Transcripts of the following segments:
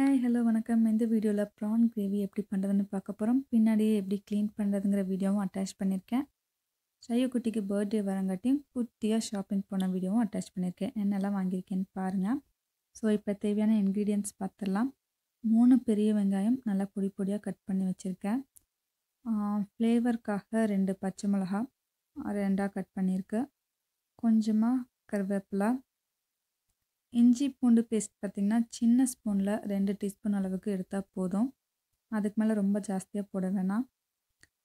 hi hello வணக்கம் இந்த வீடியோவில் ப்ரான் கிரேவி எப்படி பண்ணுறதுன்னு பார்க்க போகிறோம் பின்னாடியே எப்படி க்ளீன் பண்ணுறதுங்கிற வீடியோவும் அட்டாச் பண்ணியிருக்கேன் சையு குட்டிக்கு பர்த்டே வரங்காட்டியும் குட்டியாக ஷாப்பிங் போன வீடியோவும் அட்டாச் பண்ணியிருக்கேன் என்னெல்லாம் வாங்கியிருக்கேன்னு பாருங்கள் ஸோ இப்போ தேவையான இன்க்ரீடியன்ஸ் பார்த்துடலாம் மூணு பெரிய வெங்காயம் நல்லா பொடி பொடியாக கட் பண்ணி வச்சுருக்கேன் ஃப்ளேவருக்காக ரெண்டு பச்சை மிளகா ரெண்டாக கட் பண்ணியிருக்கு கொஞ்சமாக கருவேப்பிலை இஞ்சி பூண்டு பேஸ்ட் பார்த்திங்கன்னா சின்ன ஸ்பூனில் ரெண்டு டீஸ்பூன் அளவுக்கு எடுத்தால் போதும் அதுக்கு மேலே ரொம்ப ஜாஸ்தியாக போட வேணாம்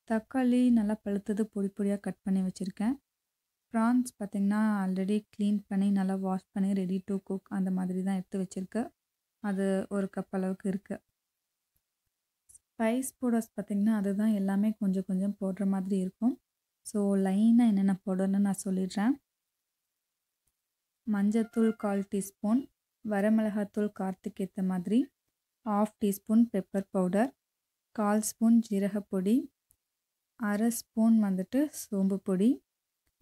தக்காளி நல்லா பழுத்தது பொடி பொடியாக கட் பண்ணி வச்சுருக்கேன் ப்ரான்ஸ் பார்த்திங்கன்னா ஆல்ரெடி க்ளீன் பண்ணி நல்லா வாஷ் பண்ணி ரெடி டு குக் அந்த மாதிரி தான் எடுத்து வச்சுருக்கு அது ஒரு கப் அளவுக்கு இருக்குது ஸ்பைஸ் பவுடர்ஸ் பார்த்திங்கன்னா அதுதான் எல்லாமே கொஞ்சம் கொஞ்சம் போடுற மாதிரி இருக்கும் ஸோ லைனாக என்னென்ன போடணும்னு நான் சொல்லிடுறேன் மஞ்சத்தூள் கால் டீஸ்பூன் வரமிளகாத்தூள் காரத்துக்கு ஏற்ற மாதிரி ஆஃப் டீஸ்பூன் பெப்பர் பவுடர் கால் ஸ்பூன் ஜீரகப்பொடி அரை ஸ்பூன் வந்துட்டு சோம்பு பொடி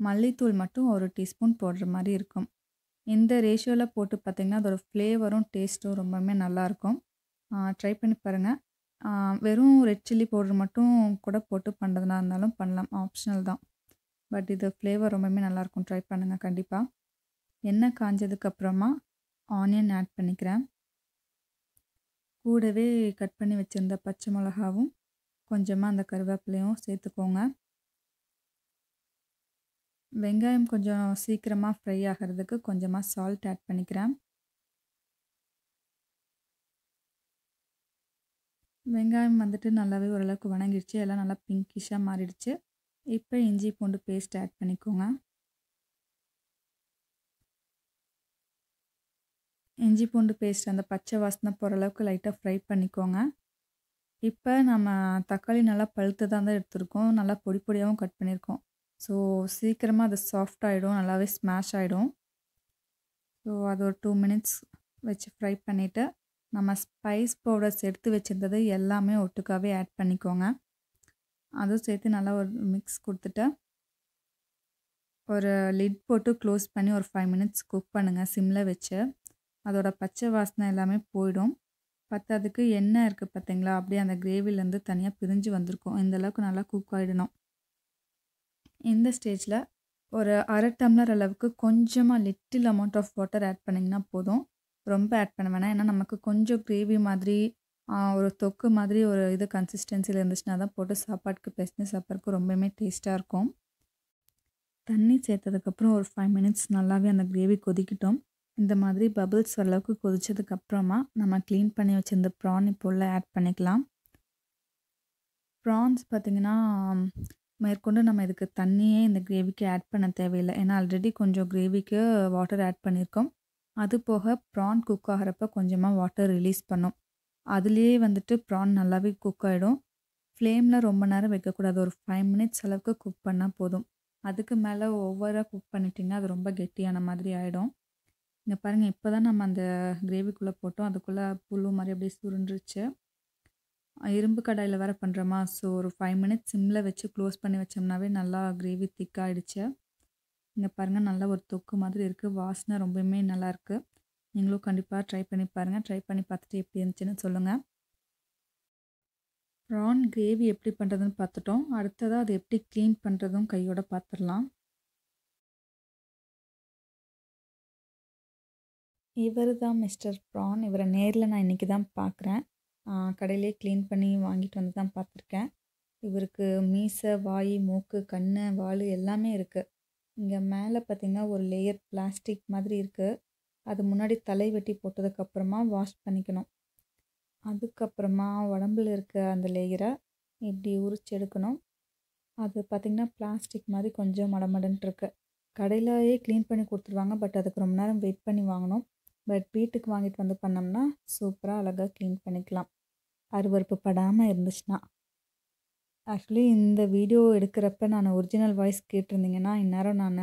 மல்லித்தூள் மட்டும் ஒரு டீஸ்பூன் போடுற மாதிரி இருக்கும் இந்த ரேஷியோவில் போட்டு பார்த்திங்கன்னா அதோடய ஃப்ளேவரும் டேஸ்ட்டும் ரொம்பவுமே நல்லாயிருக்கும் ட்ரை பண்ணி பாருங்கள் வெறும் ரெட் சில்லி பவுடர் மட்டும் கூட போட்டு பண்ணுறதுனா இருந்தாலும் பண்ணலாம் ஆப்ஷனல் தான் பட் இது ஃப்ளேவர் ரொம்பவுமே நல்லாயிருக்கும் ட்ரை பண்ணுங்கள் கண்டிப்பாக எண்ணெய் காஞ்சதுக்கப்புறமா ஆனியன் ஆட் பண்ணிக்கிறேன் கூடவே கட் பண்ணி வச்சுருந்த பச்சை மிளகாவும் கொஞ்சமாக அந்த கருவேப்பிலையும் சேர்த்துக்கோங்க வெங்காயம் கொஞ்சம் சீக்கிரமாக ஃப்ரை ஆகிறதுக்கு கொஞ்சமாக சால்ட் ஆட் பண்ணிக்கிறேன் வெங்காயம் வந்துட்டு நல்லாவே ஓரளவுக்கு வணங்கிடுச்சு எல்லாம் நல்லா பிங்கிஷாக மாறிடுச்சு இப்போ இஞ்சி பூண்டு பேஸ்ட் ஆட் பண்ணிக்கோங்க இஞ்சி பூண்டு பேஸ்ட் அந்த பச்சை வாசனை போகிற அளவுக்கு லைட்டாக ஃப்ரை பண்ணிக்கோங்க இப்போ நம்ம தக்காளி நல்லா பழுத்து தான் தான் எடுத்திருக்கோம் நல்லா பொடி பொடியாகவும் கட் பண்ணியிருக்கோம் ஸோ சீக்கிரமாக அது சாஃப்ட் ஆகிடும் நல்லாவே ஸ்மாஷ் ஆகிடும் ஸோ அது ஒரு டூ மினிட்ஸ் வச்சு ஃப்ரை பண்ணிவிட்டு நம்ம ஸ்பைஸ் பவுடர்ஸ் எடுத்து வச்சுருந்தது எல்லாமே ஒட்டுக்காவே ஆட் பண்ணிக்கோங்க அதுவும் சேர்த்து நல்லா ஒரு மிக்ஸ் கொடுத்துட்டு ஒரு லிட் போட்டு க்ளோஸ் பண்ணி ஒரு ஃபைவ் மினிட்ஸ் குக் பண்ணுங்கள் சிம்மில் வச்சு அதோட பச்சை வாசனை எல்லாமே போயிடும் பத்தாதுக்கு எண்ணெய் இருக்குது பார்த்தீங்களா அப்படியே அந்த கிரேவிலேருந்து தனியாக பிரிஞ்சு வந்திருக்கும் இந்தளவுக்கு நல்லா குக் ஆகிடணும் இந்த ஸ்டேஜில் ஒரு அரை டம்ளர் அளவுக்கு கொஞ்சமாக little amount of water add பண்ணிங்கன்னா போதும் ரொம்ப ஆட் பண்ண வேணாம் ஏன்னா நமக்கு கொஞ்சம் கிரேவி மாதிரி ஒரு தொக்கு மாதிரி ஒரு இது கன்சிஸ்டன்சியில் இருந்துச்சுன்னா தான் போட்டு சாப்பாட்டுக்கு பெசஞ்சு சாப்பாடுக்கு ரொம்பவுமே டேஸ்ட்டாக இருக்கும் தண்ணி சேர்த்ததுக்கப்புறம் ஒரு ஃபைவ் மினிட்ஸ் நல்லாவே அந்த கிரேவி கொதிக்கிட்டோம் இந்த மாதிரி பபுள்ஸ் அளவுக்கு கொதித்ததுக்கப்புறமா நம்ம க்ளீன் பண்ணி வச்சுருந்த ப்ரான் இப்போல ஆட் பண்ணிக்கலாம் ப்ரான்ஸ் பார்த்திங்கன்னா மேற்கொண்டு நம்ம இதுக்கு தண்ணியே இந்த கிரேவிக்கு ஆட் பண்ண தேவையில்லை ஏன்னா ஆல்ரெடி கொஞ்சம் கிரேவிக்கு வாட்டர் ஆட் பண்ணியிருக்கோம் அது போக ப்ரான் குக் ஆகிறப்ப கொஞ்சமாக வாட்டர் ரிலீஸ் பண்ணும் அதுலேயே வந்துட்டு ப்ரான் நல்லாவே குக் ஆகிடும் ஃப்ளேமில் ரொம்ப நேரம் வைக்கக்கூடாது ஒரு ஃபைவ் மினிட்ஸ் அளவுக்கு குக் பண்ணால் போதும் அதுக்கு மேலே ஓவராக குக் பண்ணிட்டிங்கன்னா அது ரொம்ப கெட்டியான மாதிரி ஆகிடும் இங்கே பாருங்கள் இப்போ தான் நம்ம அந்த கிரேவிக்குள்ளே போட்டோம் அதுக்குள்ளே புழு மாதிரி அப்படியே சுருண்டுருச்சு இரும்பு கடாயில் வேறு பண்ணுறோமா ஸோ ஒரு ஃபைவ் மினிட்ஸ் சிம்மில் வச்சு க்ளோஸ் பண்ணி வச்சோம்னாவே நல்லா கிரேவி திக்காகிடுச்சு இங்கே பாருங்கள் நல்லா ஒரு தொக்கு மாதிரி இருக்குது வாசனை ரொம்பவுமே நல்லாயிருக்கு நீங்களும் கண்டிப்பாக ட்ரை பண்ணி பாருங்கள் ட்ரை பண்ணி பார்த்துட்டு எப்படி இருந்துச்சுன்னு சொல்லுங்கள் ப்ரான் கிரேவி எப்படி பண்ணுறதுன்னு பார்த்துட்டோம் அடுத்ததாக அதை எப்படி க்ளீன் பண்ணுறதும் கையோட பார்த்துடலாம் இவர் தான் மிஸ்டர் ப்ரான் இவரை நேரில் நான் இன்றைக்கி தான் பார்க்குறேன் கடையிலே க்ளீன் பண்ணி வாங்கிட்டு வந்து தான் பார்த்துருக்கேன் இவருக்கு மீசை வாய் மூக்கு கண் வாள் எல்லாமே இருக்குது இங்கே மேலே பார்த்திங்கன்னா ஒரு லேயர் பிளாஸ்டிக் மாதிரி இருக்குது அது முன்னாடி தலை வெட்டி போட்டதுக்கப்புறமா வாஷ் பண்ணிக்கணும் அதுக்கப்புறமா உடம்புல இருக்க அந்த லேயரை இப்படி உரிச்சு எடுக்கணும் அது பார்த்திங்கன்னா பிளாஸ்டிக் மாதிரி கொஞ்சம் மடமடன்ட்டுருக்கு கடையிலேயே க்ளீன் பண்ணி கொடுத்துருவாங்க பட் அதுக்கு ரொம்ப நேரம் வெயிட் பண்ணி வாங்கணும் பட் வீட்டுக்கு வாங்கிட்டு வந்து பண்ணோம்னா சூப்பராக அழகாக க்ளீன் பண்ணிக்கலாம் அருவறுப்பு படாமல் இருந்துச்சுன்னா ஆக்சுவலி இந்த வீடியோ எடுக்கிறப்ப நான் ஒரிஜினல் வாய்ஸ் கேட்டிருந்தீங்கன்னா இந்நேரம் நான்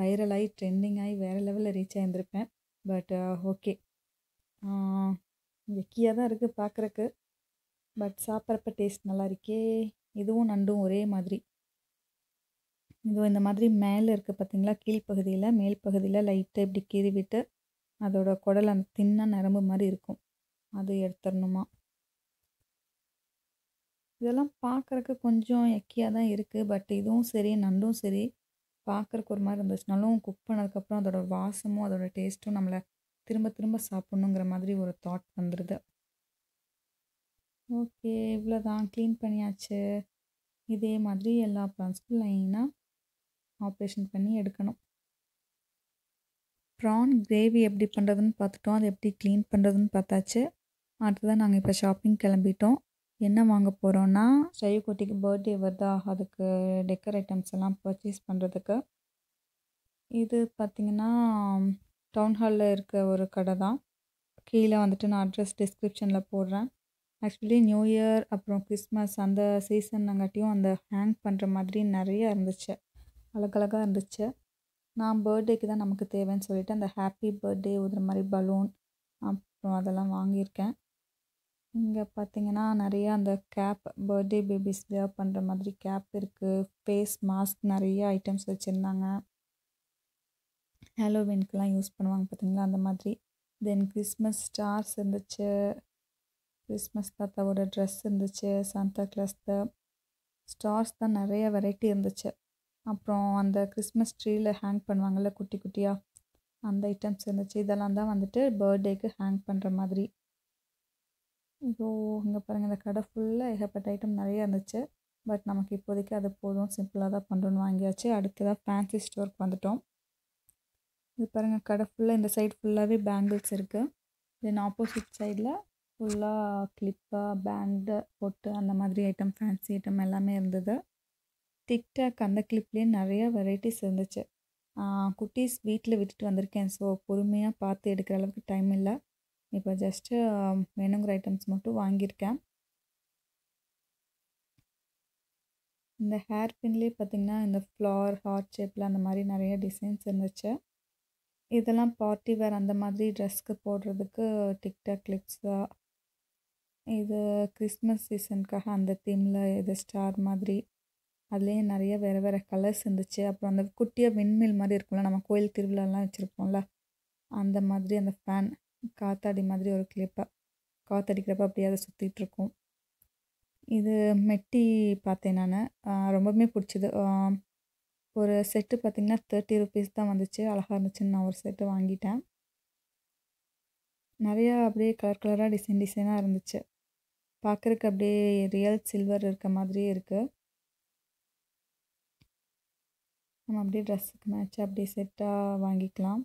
வைரலாகி ட்ரெண்டிங் ஆகி வேறு லெவலில் ரீச் ஆகியிருந்திருப்பேன் பட் uh, ஓகே எக்கியாக தான் இருக்குது பார்க்குறக்கு பட் சாப்பிட்றப்ப டேஸ்ட் நல்லா இருக்கே இதுவும் நண்டும் ஒரே மாதிரி இது இந்த மாதிரி மேலே இருக்குது பார்த்தீங்களா கீழ்ப்பகுதியில் மேல் பகுதியில் லைட்டை இப்படி கீறி விட்டு அதோட குடல் அந்த தின்ன நரம்பு மாதிரி இருக்கும் அது எடுத்துடணுமா இதெல்லாம் பார்க்குறக்கு கொஞ்சம் எக்கியாக தான் இருக்குது பட் இதுவும் சரி நண்டும் சரி பார்க்குறக்கு ஒரு மாதிரி இருந்துச்சுனாலும் குக் பண்ணதுக்கப்புறம் அதோட வாசமும் அதோடய டேஸ்ட்டும் நம்மளை திரும்ப திரும்ப சாப்பிட்ணுங்கிற மாதிரி ஒரு தாட் வந்துடுது ஓகே இவ்வளோதான் க்ளீன் பண்ணியாச்சு இதே மாதிரி எல்லா ப்ளான்ஸ்க்கும் லைனாக ஆப்ரேஷன் பண்ணி எடுக்கணும் ப்ரான் கிரேவி எப்படி பண்ணுறதுன்னு பார்த்துட்டோம் அதை எப்படி க்ளீன் பண்ணுறதுன்னு பார்த்தாச்சு தான் நாங்கள் இப்போ ஷாப்பிங் கிளம்பிட்டோம் என்ன வாங்க போகிறோன்னா குட்டிக்கு பர்த்டே வருதா அதுக்கு டெக்கர் ஐட்டம்ஸ் எல்லாம் பர்ச்சேஸ் பண்ணுறதுக்கு இது பார்த்திங்கன்னா டவுன் ஹாலில் இருக்க ஒரு கடை தான் கீழே வந்துட்டு நான் அட்ரஸ் டிஸ்கிரிப்ஷனில் போடுறேன் ஆக்சுவலி நியூ இயர் அப்புறம் கிறிஸ்மஸ் அந்த சீசன்ங்காட்டியும் அந்த ஹேங் பண்ணுற மாதிரி நிறையா இருந்துச்சு அழகழகாக இருந்துச்சு நான் பர்த்டேக்கு தான் நமக்கு தேவைன்னு சொல்லிவிட்டு அந்த ஹாப்பி பர்த்டே ஊதுற மாதிரி பலூன் அப்புறம் அதெல்லாம் வாங்கியிருக்கேன் இங்கே பார்த்தீங்கன்னா நிறையா அந்த கேப் பர்த்டே பேபிஸ் வேர் பண்ணுற மாதிரி கேப் இருக்குது ஃபேஸ் மாஸ்க் நிறைய ஐட்டம்ஸ் வச்சுருந்தாங்க ஹாலோவின்க்கெலாம் யூஸ் பண்ணுவாங்க பார்த்தீங்களா அந்த மாதிரி தென் கிறிஸ்மஸ் ஸ்டார்ஸ் இருந்துச்சு கிறிஸ்மஸ் தாத்தாவோட ட்ரெஸ் இருந்துச்சு சாந்தா கிளாஸ் ஸ்டார்ஸ் தான் நிறைய வெரைட்டி இருந்துச்சு அப்புறம் அந்த கிறிஸ்மஸ் ட்ரீயில் ஹேங் பண்ணுவாங்கள்ல குட்டி குட்டியாக அந்த ஐட்டம்ஸ் இருந்துச்சு இதெல்லாம் தான் வந்துட்டு பர்த்டேக்கு ஹேங் பண்ணுற மாதிரி இதோ இங்கே பாருங்கள் இந்த கடை ஃபுல்லாக ஏகப்பட்ட ஐட்டம் நிறையா இருந்துச்சு பட் நமக்கு இப்போதைக்கு அது போதும் சிம்பிளாக தான் பண்ணுறோன்னு வாங்கியாச்சு அடுத்ததாக ஃபேன்சி ஸ்டோருக்கு வந்துட்டோம் இது பாருங்கள் கடை ஃபுல்லாக இந்த சைடு ஃபுல்லாகவே பேங்கிள்ஸ் இருக்குது தென் ஆப்போசிட் சைடில் ஃபுல்லாக கிளிப்பாக பேண்டு பொட்டு அந்த மாதிரி ஐட்டம் ஃபேன்சி ஐட்டம் எல்லாமே இருந்தது டிக்டாக் அந்த கிளிப்லேயே நிறையா வெரைட்டிஸ் இருந்துச்சு குட்டீஸ் வீட்டில் விட்டுட்டு வந்திருக்கேன் ஸோ பொறுமையாக பார்த்து எடுக்கிற அளவுக்கு டைம் இல்லை இப்போ ஜஸ்ட்டு வேணுங்கிற ஐட்டம்ஸ் மட்டும் வாங்கியிருக்கேன் இந்த ஹேர் பின்லேயே பார்த்திங்கன்னா இந்த ஃப்ளார் ஹார்ட் ஷேப்பில் அந்த மாதிரி நிறைய டிசைன்ஸ் இருந்துச்சு இதெல்லாம் பார்ட்டி வேர் அந்த மாதிரி ட்ரெஸ்க்கு போடுறதுக்கு டிக்டாக் கிளிப்ஸு இது கிறிஸ்மஸ் சீசனுக்காக அந்த தீமில் இது ஸ்டார் மாதிரி அதுலேயும் நிறைய வேறு வேறு கலர்ஸ் இருந்துச்சு அப்புறம் அந்த குட்டியாக விண்மில் மாதிரி இருக்கும்ல நம்ம கோயில் திருவிழாலாம் வச்சுருப்போம்ல அந்த மாதிரி அந்த ஃபேன் காத்தாடி மாதிரி ஒரு கிளிப்பாக காற்றடிக்கிறப்ப அப்படியே அதை சுற்றிட்டுருக்கும் இது மெட்டி பார்த்தேன் நான் ரொம்பவுமே பிடிச்சிது ஒரு செட்டு பார்த்திங்கன்னா தேர்ட்டி ருபீஸ் தான் வந்துச்சு அழகாக இருந்துச்சுன்னு நான் ஒரு செட்டு வாங்கிட்டேன் நிறையா அப்படியே கலர் கலராக டிசைன் டிசைனாக இருந்துச்சு பார்க்குறக்கு அப்படியே ரியல் சில்வர் இருக்க மாதிரியே இருக்குது நம்ம அப்படியே ட்ரெஸ்ஸுக்கு மேட்ச் அப்படியே செட்டாக வாங்கிக்கலாம்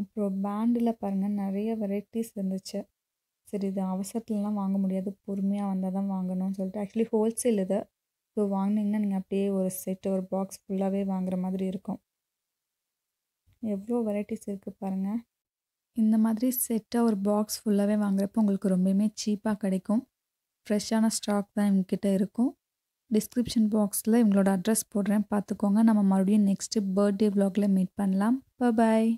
அப்புறம் பேண்டில் பாருங்கள் நிறைய வெரைட்டிஸ் இருந்துச்சு சரி இது அவசரத்துலலாம் வாங்க முடியாது பொறுமையாக வந்தால் தான் வாங்கணும்னு சொல்லிட்டு ஆக்சுவலி ஹோல்சேல் இது ஸோ வாங்கினீங்கன்னா நீங்கள் அப்படியே ஒரு செட் ஒரு பாக்ஸ் ஃபுல்லாகவே வாங்குற மாதிரி இருக்கும் எவ்வளோ வெரைட்டிஸ் இருக்குது பாருங்கள் இந்த மாதிரி செட்டாக ஒரு பாக்ஸ் ஃபுல்லாகவே வாங்குறப்போ உங்களுக்கு ரொம்பவுமே சீப்பாக கிடைக்கும் ஃப்ரெஷ்ஷான ஸ்டாக் தான் எங்கிட்ட இருக்கும் டிஸ்கிரிப்ஷன் பாக்ஸில் இவங்களோட அட்ரஸ் போடுறேன் பார்த்துக்கோங்க நம்ம மறுபடியும் நெக்ஸ்ட்டு பர்த்டே விலாகில் மீட் பண்ணலாம் பாய்